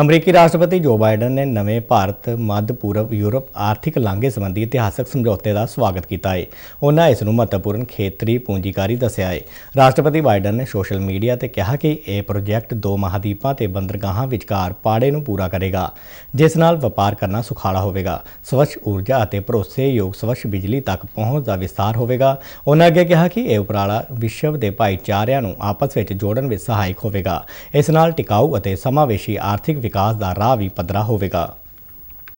ਅਮਰੀਕੀ ਰਾਸ਼ਟਰਪਤੀ ਜੋ ਬਾਈਡਨ ਨੇ ਨਵੇਂ ਭਾਰਤ ਮੱਧ ਪੂਰਬ ਯੂਰਪ ਆਰਥਿਕ ਲਾਂਘੇ ਸੰਬੰਧੀ ਇਤਿਹਾਸਕ ਸਮਝੌਤੇ ਦਾ ਸਵਾਗਤ ਕੀਤਾ ਹੈ। ਉਹਨਾਂ ਇਸ ਨੂੰ ਮਹੱਤਵਪੂਰਨ ਖੇਤਰੀ ਪੂੰਜੀਕਾਰੀ ਦੱਸਿਆ ਹੈ। ਰਾਸ਼ਟਰਪਤੀ ਬਾਈਡਨ ਨੇ ਸੋਸ਼ਲ ਮੀਡੀਆ ਤੇ ਕਿਹਾ ਕਿ ਇਹ ਪ੍ਰੋਜੈਕਟ ਦੋ ਮਹਾਦੀਪਾਂ ਤੇ ਬੰਦਰਗਾਹਾਂ ਵਿਚਕਾਰ ਪਾੜੇ ਨੂੰ ਪੂਰਾ ਕਰੇਗਾ ਜਿਸ ਨਾਲ ਵਪਾਰ ਕਰਨਾ ਸੁਖਾਲਾ ਹੋਵੇਗਾ। ਸਵੱਛ ਊਰਜਾ ਅਤੇ ਭਰੋਸੇਯੋਗ ਸਵੱਛ ਬਿਜਲੀ ਤੱਕ ਪਹੁੰਚ ਦਾ ਵਿਸਤਾਰ ਹੋਵੇਗਾ। ਉਹਨਾਂ ਅੱਗੇ ਕਿਹਾ ਕਿ ਇਹ ਉਪਰਾਲਾ ਵਿਸ਼ਵ ਦੇ ਭਾਈਚਾਰਿਆਂ ਨੂੰ ਆਪਸ ਵਿੱਚ ਜੋੜਨ ਵਿੱਚ ਸਹਾਇਕ ਹੋਵੇਗਾ। ਇਸ ਨਾਲ ਟਿਕਾਊ ਅਤੇ ਸਮਾਵੇਸ਼ੀ ਆਰਥਿਕ ਵਿਕਾਸ ਦਾ ਰਾਹ ਵੀ ਪੱਧਰਾ ਹੋਵੇਗਾ